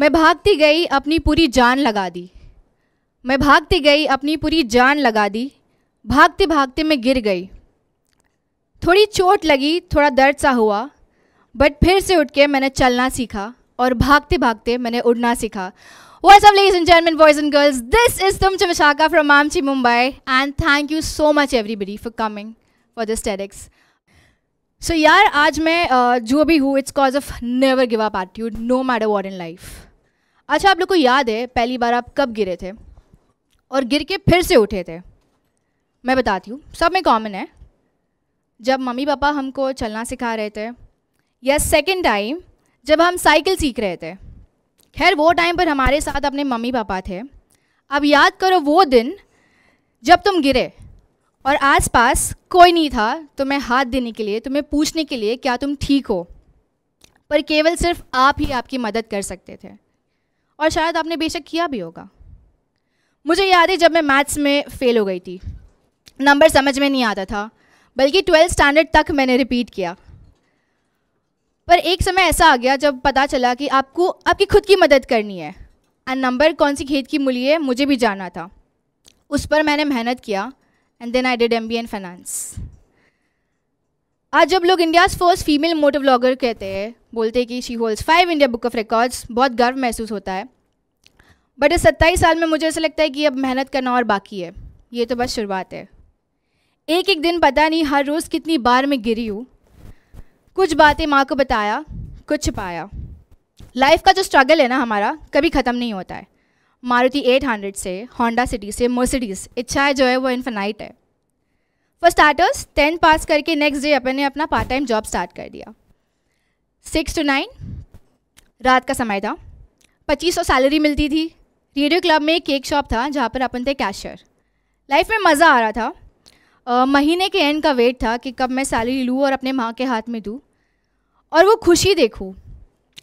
मैं भागती गई अपनी पूरी जान लगा दी मैं भागती गई अपनी पूरी जान लगा दी भागते भागते मैं गिर गई थोड़ी चोट लगी थोड़ा दर्द सा हुआ बट फिर से उठ के मैंने चलना सीखा और भागते भागते मैंने उड़ना सीखा What's up, ladies and gentlemen, boys and girls? This is Tum Chavishaka from Mamchi, Mumbai and thank you so much everybody for coming for this TEDx so यार आज मैं uh, जो भी हूँ it's cause of never give up attitude no matter what in life अच्छा आप लोग को याद है पहली बार आप कब गिरे थे और गिर के फिर से उठे थे मैं बताती हूँ सब में कॉमन है जब मम्मी पापा हमको चलना सिखा रहे थे या सेकेंड टाइम जब हम साइकिल सीख रहे थे खैर वो टाइम पर हमारे साथ अपने मम्मी पापा थे अब याद करो वो दिन जब तुम गिरे और आसपास कोई नहीं था तुम्हें हाथ देने के लिए तुम्हें पूछने के लिए क्या तुम ठीक हो पर केवल सिर्फ आप ही आपकी मदद कर सकते थे और शायद आपने बेशक किया भी होगा मुझे याद है जब मैं मैथ्स में फ़ेल हो गई थी नंबर समझ में नहीं आता था बल्कि ट्वेल्थ स्टैंडर्ड तक मैंने रिपीट किया पर एक समय ऐसा आ गया जब पता चला कि आपको आपकी खुद की मदद करनी है एंड नंबर कौन सी खेत की मूली है मुझे भी जाना था उस पर मैंने मेहनत किया and then I did M B in finance आज जब लोग India's first female moto vlogger कहते हैं बोलते हैं कि she holds five India book of records बहुत गर्व महसूस होता है बट इस सत्ताईस साल में मुझे ऐसा लगता है कि अब मेहनत करना और बाकी है ये तो बस शुरुआत है एक एक दिन पता नहीं हर रोज़ कितनी बार मैं गिरी हूँ कुछ बातें माँ को बताया कुछ छुपाया लाइफ का जो स्ट्रगल है ना हमारा कभी ख़त्म नहीं होता है मारुति 800 से होंडा सिटी से मर्सिडीज़ इच्छाएं जो है वो इन्फेनाइट है फॉर स्टार्टर्स टेंथ पास करके नेक्स्ट डे अपन ने अपना पार्ट टाइम जॉब स्टार्ट कर दिया सिक्स टू नाइन रात का समय था पच्चीस सौ सैलरी मिलती थी रेडियो क्लब में एक केक शॉप था जहाँ पर अपन थे कैशियर लाइफ में मज़ा आ रहा था आ, महीने के एंड का वेट था कि कब मैं सैलरी लूँ और अपने माँ के हाथ में दूँ और वो खुशी देखूँ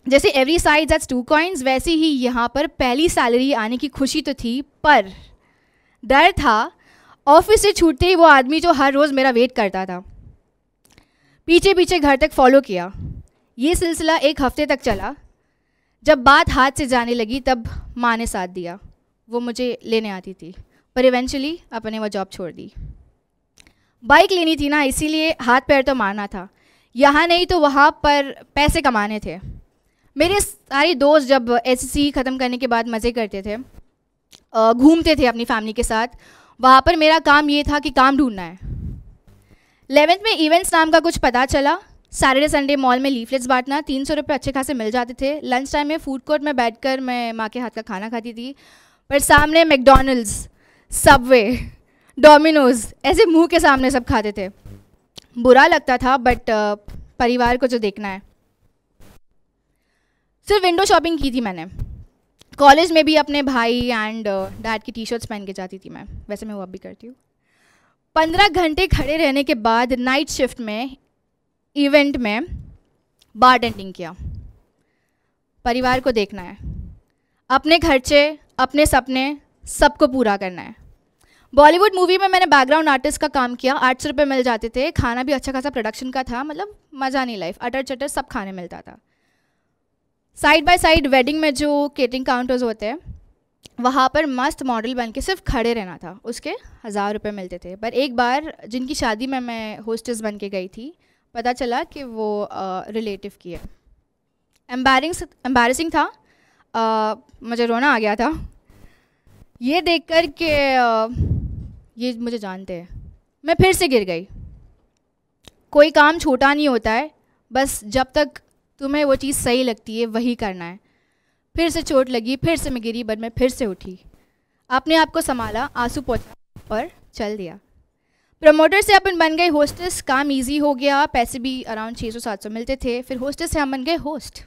जैसे every size that's two coins वैसे ही यहाँ पर पहली सैलरी आने की खुशी तो थी पर डर था ऑफिस से छूटते ही वो आदमी जो हर रोज़ मेरा वेट करता था पीछे पीछे घर तक फॉलो किया ये सिलसिला एक हफ्ते तक चला जब बात हाथ से जाने लगी तब माँ ने साथ दिया वो मुझे लेने आती थी पर इवेंचुअली अपने वो जॉब छोड़ दी बाइक लेनी थी ना इसीलिए हाथ पैर तो मारना था यहाँ नहीं तो वहाँ पर पैसे कमाने थे मेरे सारे दोस्त जब एस e ख़त्म करने के बाद मज़े करते थे घूमते थे अपनी फैमिली के साथ वहाँ पर मेरा काम ये था कि काम ढूंढना है एलेवेंथ में इवेंट्स नाम का कुछ पता चला सैटरडे संडे मॉल में लीफलेट्स बांटना तीन सौ रुपये अच्छे खासे मिल जाते थे लंच टाइम में फूड कोर्ट में बैठकर मैं माँ के हाथ का खाना खाती थी पर सामने मैकडोनल्ड्स सबवे डोमिनोज ऐसे मुंह के सामने सब खाते थे बुरा लगता था बट uh, परिवार को जो देखना है सिर्फ विंडो शॉपिंग की थी मैंने कॉलेज में भी अपने भाई एंड डैड uh, की टी शर्ट्स पहन के जाती थी मैं वैसे मैं वो अब भी करती हूँ पंद्रह घंटे खड़े रहने के बाद नाइट शिफ्ट में इवेंट में बार टेंडिंग किया परिवार को देखना है अपने खर्चे अपने सपने सबको पूरा करना है बॉलीवुड मूवी में मैंने बैकग्राउंड आर्टिस्ट का काम किया आठ सौ रुपये मिल जाते थे खाना भी अच्छा खासा प्रोडक्शन का था मतलब मज़ा नहीं लाइफ अटर चटर सब खाने मिलता था साइड बाय साइड वेडिंग में जो केटरिंग काउंटर्स होते हैं वहाँ पर मस्त मॉडल बन के सिर्फ खड़े रहना था उसके हज़ार रुपये मिलते थे पर एक बार जिनकी शादी में मैं होस्टेस बन के गई थी पता चला कि वो रिलेटिव की है एम्बैरिंग एम्बैरसिंग था आ, मुझे रोना आ गया था ये देख कर के आ, ये मुझे जानते हैं मैं फिर से गिर गई कोई काम छोटा नहीं होता है बस जब तक तुम्हें वो चीज़ सही लगती है वही करना है फिर से चोट लगी फिर से मैं गिरी बट मैं फिर से उठी आपने आपको संभाला आंसू पोच और चल दिया प्रमोटर से अपन बन गए होस्टेस काम इजी हो गया पैसे भी अराउंड छः सौ सात सौ मिलते थे फिर होस्टेस से हम बन गए host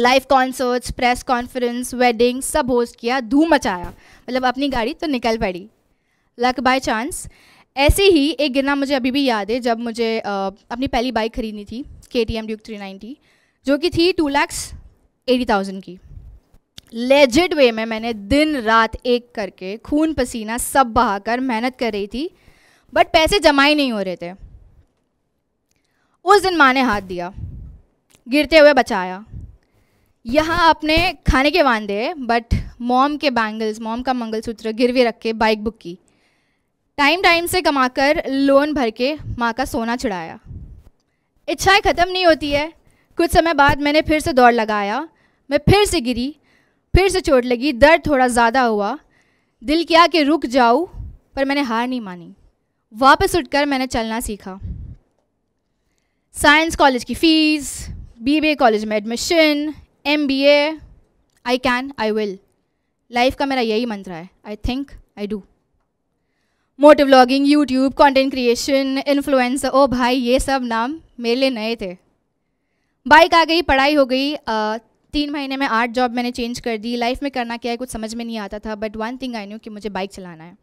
live concerts press conference wedding सब होस्ट किया धूम मचाया मतलब अपनी गाड़ी तो निकल पड़ी लक बाय चांस ऐसे ही एक गिरना मुझे अभी भी याद है जब मुझे आ, अपनी पहली बाइक खरीदनी थी K T M Duke three ninety जो कि थी टू लैक्स एटी थाउजेंड की लेजिड वे में मैंने दिन रात एक करके खून पसीना सब बहाकर मेहनत कर रही थी बट पैसे जमा ही नहीं हो रहे थे उस दिन माँ ने हाथ दिया गिरते हुए बचाया यहाँ आपने खाने के वादे बट मॉम के बैंगल्स मॉम का मंगलसूत्र गिरवी रख के बाइक बुक की टाइम टाइम से कमाकर लोन भर के माँ का सोना छुड़ाया इच्छाएं ख़त्म नहीं होती है कुछ समय बाद मैंने फिर से दौड़ लगाया मैं फिर से गिरी फिर से चोट लगी दर्द थोड़ा ज़्यादा हुआ दिल किया कि रुक जाऊँ पर मैंने हार नहीं मानी वापस उठकर मैंने चलना सीखा साइंस कॉलेज की फ़ीस बीबीए कॉलेज में admission MBA I can I will life का मेरा यही मंत्र है I think I do moto vlogging YouTube content creation influencer ओ भाई ये सब नाम मेरे लिए नए थे बाइक आ गई पढ़ाई हो गई तीन महीने में आठ जॉब मैंने चेंज कर दी लाइफ में करना क्या है कुछ समझ में नहीं आता था but one thing I knew कि मुझे बाइक चलाना है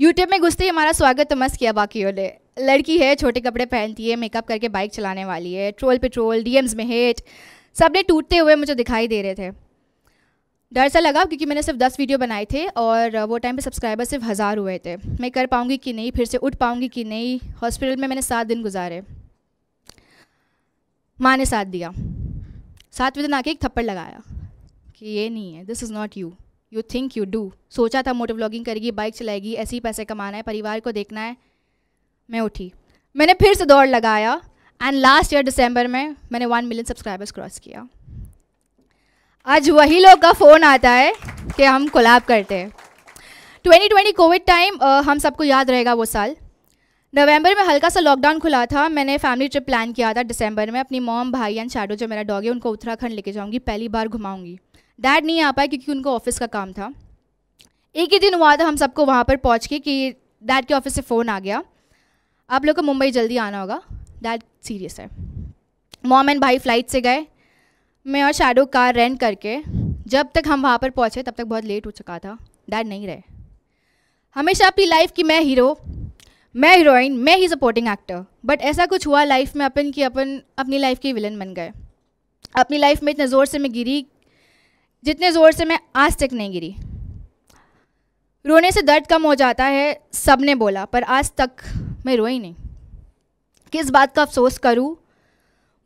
यूट्यूब में घुसते ही हमारा स्वागत तो मस्त किया बाकी ओले लड़की है छोटे कपड़े पहनती है मेकअप करके बाइक चलाने वाली है ट्रोल पे ट्रोल डीएम्स में हेट सब ने टूटते हुए मुझे दिखाई दे रहे थे डर सा लगा क्योंकि मैंने सिर्फ दस वीडियो बनाए थे और वो टाइम पे सब्सक्राइबर सिर्फ हज़ार हुए थे मैं कर पाऊँगी कि नहीं फिर से उठ पाऊँगी कि नहीं हॉस्पिटल में मैंने सात दिन गुजारे माँ ने साथ दिया साथ विदिन तो आके एक थप्पड़ लगाया कि ये नहीं है this is not you you think you do सोचा था मोटर व्लॉगिंग करेगी बाइक चलाएगी ऐसे ही पैसे कमाना है परिवार को देखना है मैं उठी मैंने फिर से दौड़ लगाया एंड लास्ट ईयर दिसंबर में मैंने वन मिलियन सब्सक्राइबर्स क्रॉस किया आज वही लोग का फ़ोन आता है कि हम कोलाब करते हैं 2020 कोविड टाइम हम सबको याद रहेगा वो साल नवंबर में हल्का सा लॉकडाउन खुला था मैंने फैमिली ट्रिप प्लान किया था दिसंबर में अपनी मॉम भाई एंड शैडो जो मेरा डॉग है उनको उत्तराखंड लेके जाऊंगी पहली बार घुमाऊंगी डैड नहीं आ पाए क्योंकि उनको ऑफिस का काम था एक ही दिन हुआ था हम सबको वहाँ पर पहुँच के कि डैड के ऑफिस से फ़ोन आ गया आप लोग को मुंबई जल्दी आना होगा डैड सीरियस है मॉम एंड भाई फ्लाइट से गए मैं और शैडो कार रेंट करके जब तक हम वहाँ पर पहुँचे तब तक बहुत लेट हो चुका था डैड नहीं रहे हमेशा अपनी लाइफ की मैं हीरो मैं हीरोइन मैं ही सपोर्टिंग एक्टर बट ऐसा कुछ हुआ लाइफ में अपन कि अपन अपनी लाइफ की विलन बन गए अपनी लाइफ में इतने ज़ोर से मैं गिरी जितने ज़ोर से मैं आज तक नहीं गिरी रोने से दर्द कम हो जाता है सब ने बोला पर आज तक मैं रोई नहीं किस बात का अफसोस करूँ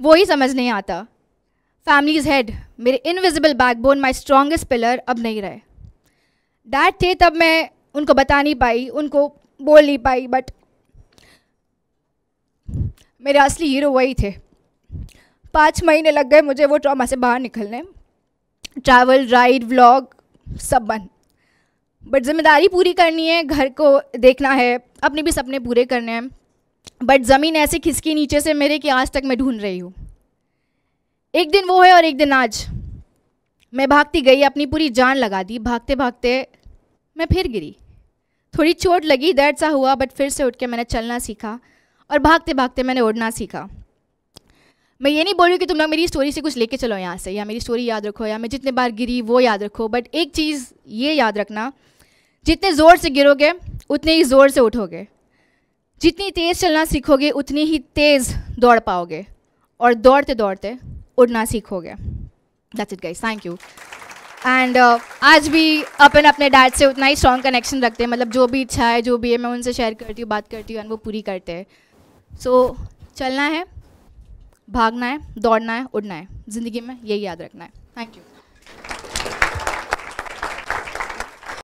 वो ही समझ नहीं आता फैमिलीज हेड मेरे invisible backbone my strongest pillar अब नहीं रहे डैड थे तब मैं उनको बता नहीं पाई उनको बोल नहीं पाई बट मेरे असली हीरो वही थे पाँच महीने लग गए मुझे वो ट्रॉमा से बाहर निकलने ट्रैवल राइड व्लॉग सब बंद बट जिम्मेदारी पूरी करनी है घर को देखना है अपने भी सपने पूरे करने हैं बट ज़मीन ऐसे खिसकी नीचे से मेरे कि आज तक मैं ढूंढ रही हूँ एक दिन वो है और एक दिन आज मैं भागती गई अपनी पूरी जान लगा दी भागते भागते मैं फिर गिरी थोड़ी चोट लगी दर्द सा हुआ बट फिर से उठ के मैंने चलना सीखा और भागते भागते मैंने उड़ना सीखा मैं ये नहीं बोल रही कि तुम लोग मेरी स्टोरी से कुछ लेके चलो यहाँ से या मेरी स्टोरी याद रखो या मैं जितने बार गिरी वो याद रखो बट एक चीज़ ये याद रखना जितने ज़ोर से गिरोगे उतने ही ज़ोर से उठोगे जितनी तेज़ चलना सीखोगे उतनी ही तेज़ दौड़ पाओगे और दौड़ते दौड़ते उड़ना सीखोगे that's it guys thank you and आज भी अपन अपने डैड से उतना ही स्ट्रॉन्ग कनेक्शन रखते हैं मतलब जो भी इच्छा है जो भी है मैं उनसे शेयर करती हूँ बात करती हूँ एंड वो पूरी करते हैं सो so, चलना है भागना है दौड़ना है उड़ना है ज़िंदगी में यही याद रखना है थैंक यू